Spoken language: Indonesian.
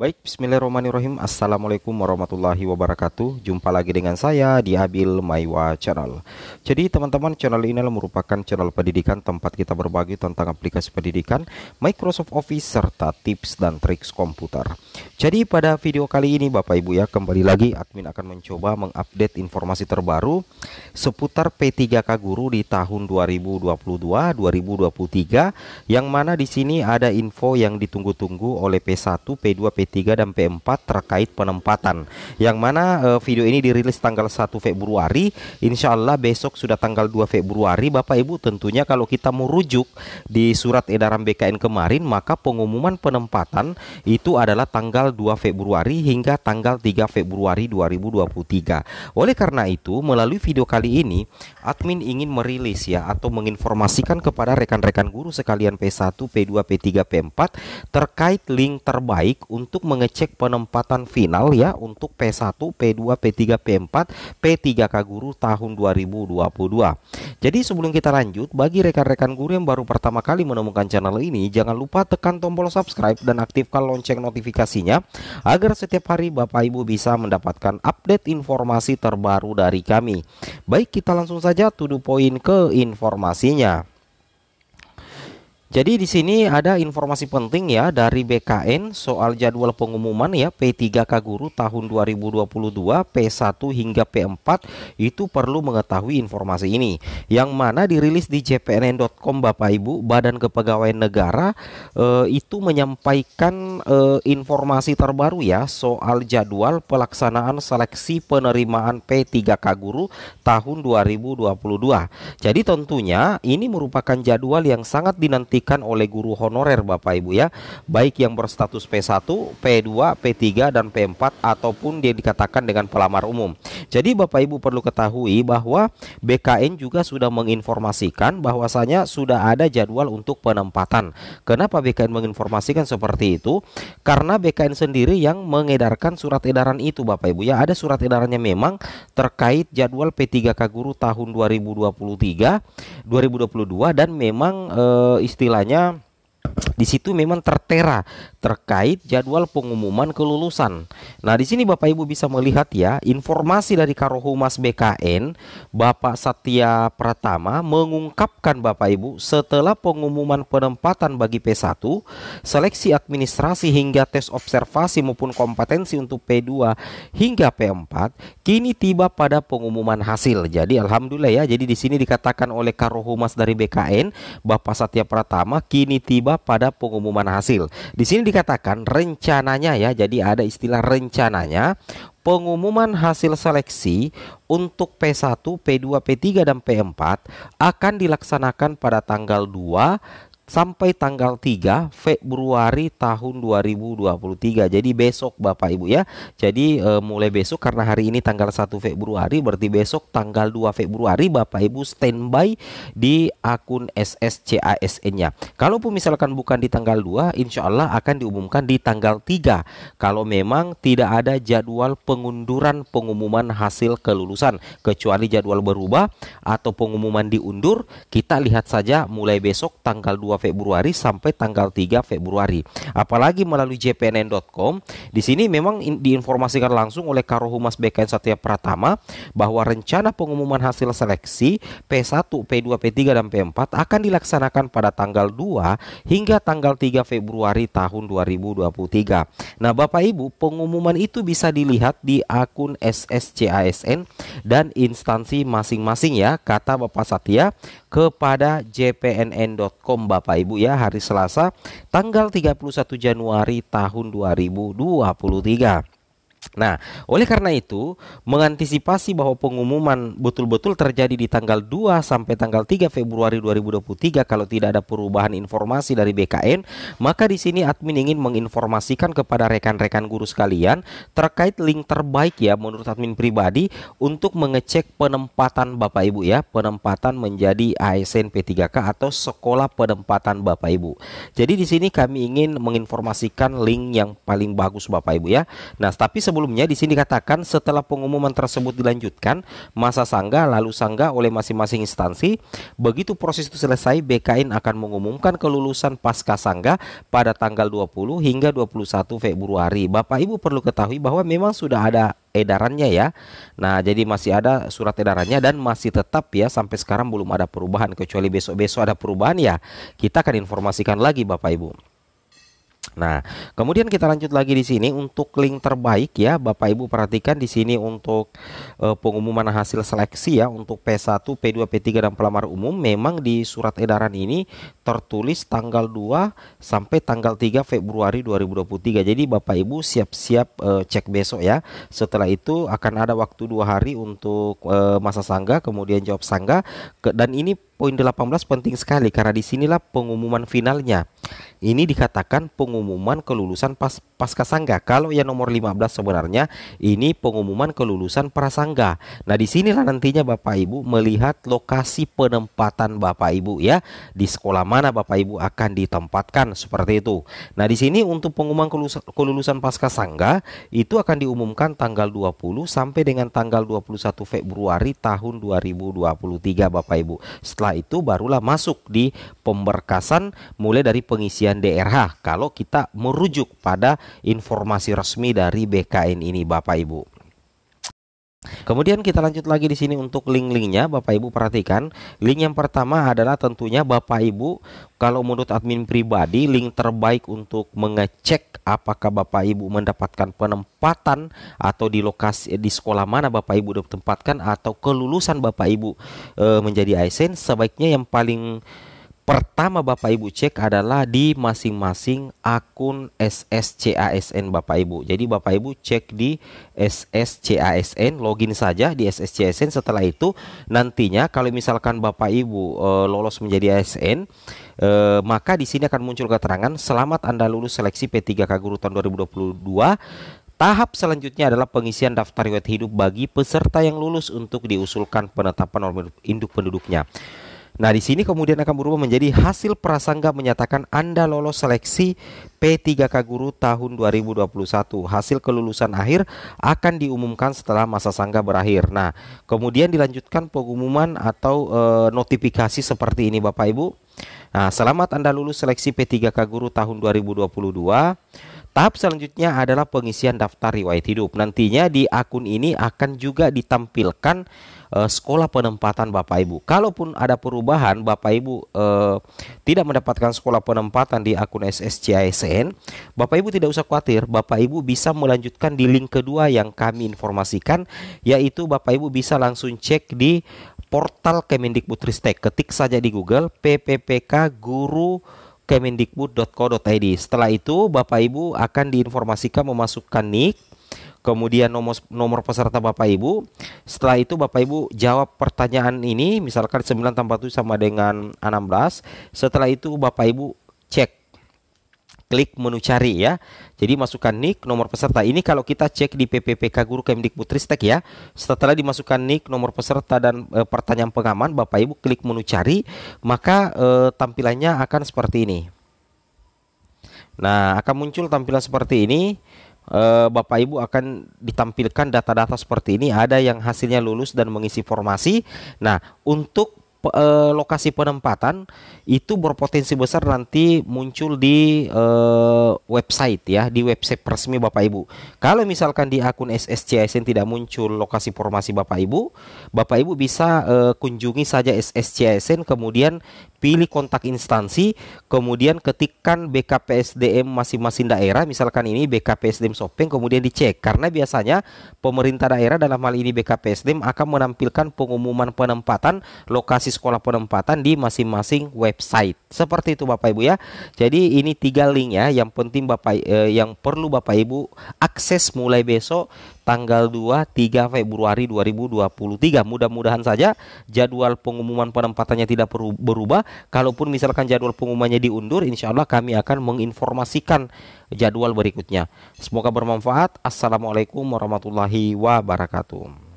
Baik, bismillahirrahmanirrahim. Assalamualaikum warahmatullahi wabarakatuh. Jumpa lagi dengan saya di Abil Maiwa Channel. Jadi teman-teman, channel ini merupakan channel pendidikan tempat kita berbagi tentang aplikasi pendidikan, Microsoft Office, serta tips dan trik komputer. Jadi pada video kali ini Bapak Ibu ya, kembali lagi admin akan mencoba mengupdate informasi terbaru seputar P3K Guru di tahun 2022-2023 yang mana di sini ada info yang ditunggu-tunggu oleh P1, P2, P3 dan P4 terkait penempatan. Yang mana uh, video ini dirilis tanggal 1 Februari. Insya Allah besok sudah tanggal 2 Februari. Bapak Ibu tentunya kalau kita merujuk di surat edaran BKN kemarin maka pengumuman penempatan itu adalah tanggal 2 Februari hingga tanggal 3 Februari 2023. Oleh karena itu melalui video kali ini admin ingin merilis ya atau menginformasikan kepada rekan-rekan guru sekalian P1, P2, P3, P4 terkait link terbaik untuk untuk mengecek penempatan final ya untuk P1, P2, P3, P4, P3K Guru tahun 2022. Jadi sebelum kita lanjut, bagi rekan-rekan guru yang baru pertama kali menemukan channel ini, jangan lupa tekan tombol subscribe dan aktifkan lonceng notifikasinya agar setiap hari Bapak Ibu bisa mendapatkan update informasi terbaru dari kami. Baik, kita langsung saja to poin ke informasinya. Jadi di sini ada informasi penting ya dari BKN soal jadwal pengumuman ya P3K guru tahun 2022 P1 hingga P4 itu perlu mengetahui informasi ini yang mana dirilis di jpnn.com Bapak Ibu Badan Kepegawaian Negara eh, itu menyampaikan eh, informasi terbaru ya soal jadwal pelaksanaan seleksi penerimaan P3K guru tahun 2022. Jadi tentunya ini merupakan jadwal yang sangat dinanti diberikan oleh guru honorer Bapak Ibu ya, baik yang berstatus P1, P2, P3 dan P4 ataupun dia dikatakan dengan pelamar umum. Jadi Bapak Ibu perlu ketahui bahwa BKN juga sudah menginformasikan bahwasanya sudah ada jadwal untuk penempatan. Kenapa BKN menginformasikan seperti itu? Karena BKN sendiri yang mengedarkan surat edaran itu Bapak Ibu ya, ada surat edarannya memang terkait jadwal P3K guru tahun 2023 2022 dan memang e, istilah istilahnya di situ memang tertera terkait jadwal pengumuman kelulusan. Nah, di sini Bapak Ibu bisa melihat ya, informasi dari Karohumas BKN, Bapak Satya Pratama mengungkapkan Bapak Ibu setelah pengumuman penempatan bagi P1, seleksi administrasi hingga tes observasi maupun kompetensi untuk P2 hingga P4 kini tiba pada pengumuman hasil. Jadi alhamdulillah ya, jadi di sini dikatakan oleh Karohumas dari BKN, Bapak Satya Pratama kini tiba pada pengumuman hasil. Di sini dikatakan rencananya ya, jadi ada istilah rencananya pengumuman hasil seleksi untuk P1, P2, P3 dan P4 akan dilaksanakan pada tanggal 2 sampai tanggal 3 Februari tahun 2023. Jadi besok Bapak Ibu ya. Jadi e, mulai besok karena hari ini tanggal 1 Februari berarti besok tanggal 2 Februari Bapak Ibu standby di akun SSCASN-nya. Kalaupun misalkan bukan di tanggal 2, insya Allah akan diumumkan di tanggal 3. Kalau memang tidak ada jadwal pengunduran pengumuman hasil kelulusan kecuali jadwal berubah atau pengumuman diundur, kita lihat saja mulai besok tanggal 2 Februari sampai tanggal 3 Februari. Apalagi melalui jpnn.com, di sini memang in, diinformasikan langsung oleh Karohumas BKN Satya Pratama bahwa rencana pengumuman hasil seleksi P1, P2, P3 dan P4 akan dilaksanakan pada tanggal 2 hingga tanggal 3 Februari tahun 2023. Nah, Bapak Ibu, pengumuman itu bisa dilihat di akun SSCASN dan instansi masing-masing ya, kata Bapak Satya kepada jpnn.com Bapak Bapak Ibu ya hari Selasa tanggal 31 Januari tahun 2023. Nah, oleh karena itu, mengantisipasi bahwa pengumuman betul-betul terjadi di tanggal 2 sampai tanggal 3 Februari 2023 kalau tidak ada perubahan informasi dari BKN, maka di sini admin ingin menginformasikan kepada rekan-rekan guru sekalian terkait link terbaik ya menurut admin pribadi untuk mengecek penempatan Bapak Ibu ya, penempatan menjadi ASN P3K atau sekolah penempatan Bapak Ibu. Jadi di sini kami ingin menginformasikan link yang paling bagus Bapak Ibu ya. Nah, tapi sebelum sebelumnya di sini dikatakan setelah pengumuman tersebut dilanjutkan masa sangga lalu sangga oleh masing-masing instansi. Begitu proses itu selesai, BKN akan mengumumkan kelulusan pasca sangga pada tanggal 20 hingga 21 Februari. Bapak Ibu perlu ketahui bahwa memang sudah ada edarannya ya. Nah, jadi masih ada surat edarannya dan masih tetap ya sampai sekarang belum ada perubahan kecuali besok-besok ada perubahan ya. Kita akan informasikan lagi Bapak Ibu. Nah, kemudian kita lanjut lagi di sini untuk link terbaik ya, Bapak Ibu perhatikan di sini untuk e, pengumuman hasil seleksi ya untuk P1, P2, P3 dan pelamar umum memang di surat edaran ini tertulis tanggal 2 sampai tanggal 3 Februari 2023. Jadi Bapak Ibu siap-siap e, cek besok ya. Setelah itu akan ada waktu dua hari untuk e, masa sangga, kemudian jawab sangga ke, dan ini poin 18 penting sekali karena disinilah pengumuman finalnya. Ini dikatakan pengumuman kelulusan pas pasca sangga. Kalau yang nomor 15 sebenarnya ini pengumuman kelulusan prasangga. Nah, di sinilah nantinya Bapak Ibu melihat lokasi penempatan Bapak Ibu ya. Di sekolah mana Bapak Ibu akan ditempatkan seperti itu. Nah, di sini untuk pengumuman kelulusan, kelulusan pasca sangga itu akan diumumkan tanggal 20 sampai dengan tanggal 21 Februari tahun 2023 Bapak Ibu. Setelah itu barulah masuk di pemberkasan mulai dari pengisian DRH kalau kita merujuk pada informasi resmi dari BKN ini Bapak Ibu. Kemudian kita lanjut lagi di sini untuk link-linknya Bapak Ibu perhatikan Link yang pertama adalah tentunya Bapak Ibu Kalau menurut admin pribadi link terbaik untuk mengecek apakah Bapak Ibu mendapatkan penempatan Atau di lokasi eh, di sekolah mana Bapak Ibu ditempatkan Atau kelulusan Bapak Ibu e, menjadi ASN Sebaiknya yang paling Pertama Bapak Ibu cek adalah di masing-masing akun SSCASN Bapak Ibu. Jadi Bapak Ibu cek di SSCASN, login saja di SSCASN. Setelah itu nantinya kalau misalkan Bapak Ibu e, lolos menjadi ASN, e, eh, maka di sini akan muncul keterangan selamat Anda lulus seleksi P3K Guru tahun 2022. Tahap selanjutnya adalah pengisian daftar riwayat hidup bagi peserta yang lulus untuk diusulkan penetapan nomor induk penduduknya. Nah, di sini kemudian akan berubah menjadi hasil prasangka menyatakan Anda lolos seleksi P3K Guru tahun 2021. Hasil kelulusan akhir akan diumumkan setelah masa sangga berakhir. Nah, kemudian dilanjutkan pengumuman atau e, notifikasi seperti ini Bapak Ibu. Nah, selamat Anda lulus seleksi P3K Guru tahun 2022. Tahap selanjutnya adalah pengisian daftar riwayat hidup. Nantinya di akun ini akan juga ditampilkan uh, sekolah penempatan Bapak Ibu. Kalaupun ada perubahan Bapak Ibu uh, tidak mendapatkan sekolah penempatan di akun SSCISN, Bapak Ibu tidak usah khawatir, Bapak Ibu bisa melanjutkan di link kedua yang kami informasikan yaitu Bapak Ibu bisa langsung cek di portal Kemendikbudristek. Ketik saja di Google PPPK Guru kemendikbud.co.id. Setelah itu Bapak Ibu akan diinformasikan memasukkan nik, kemudian nomor nomor peserta Bapak Ibu. Setelah itu Bapak Ibu jawab pertanyaan ini misalkan 9 tambah 7 sama dengan 16. Setelah itu Bapak Ibu cek klik menu cari ya. Jadi masukkan nick, nomor peserta. Ini kalau kita cek di PPPK Guru Kemdikbudristek ya. Setelah dimasukkan nick, nomor peserta dan e, pertanyaan pengaman, Bapak Ibu klik menu cari, maka e, tampilannya akan seperti ini. Nah, akan muncul tampilan seperti ini. E, Bapak Ibu akan ditampilkan data-data seperti ini, ada yang hasilnya lulus dan mengisi formasi. Nah, untuk Eh, lokasi penempatan itu berpotensi besar nanti muncul di eh, website ya, di website resmi Bapak Ibu. Kalau misalkan di akun SSCISN tidak muncul lokasi formasi Bapak Ibu, Bapak Ibu bisa eh, kunjungi saja SSCISN kemudian pilih kontak instansi, kemudian ketikkan BKPSDM masing-masing daerah, misalkan ini BKPSDM Sopeng, kemudian dicek. Karena biasanya pemerintah daerah dalam hal ini BKPSDM akan menampilkan pengumuman penempatan lokasi sekolah penempatan di masing-masing website. Seperti itu Bapak Ibu ya. Jadi ini tiga link ya yang penting Bapak eh, yang perlu Bapak Ibu akses mulai besok tanggal 2 3 Februari 2023. Mudah-mudahan saja jadwal pengumuman penempatannya tidak berubah. Kalaupun misalkan jadwal pengumumannya diundur, insya Allah kami akan menginformasikan jadwal berikutnya. Semoga bermanfaat. Assalamualaikum warahmatullahi wabarakatuh.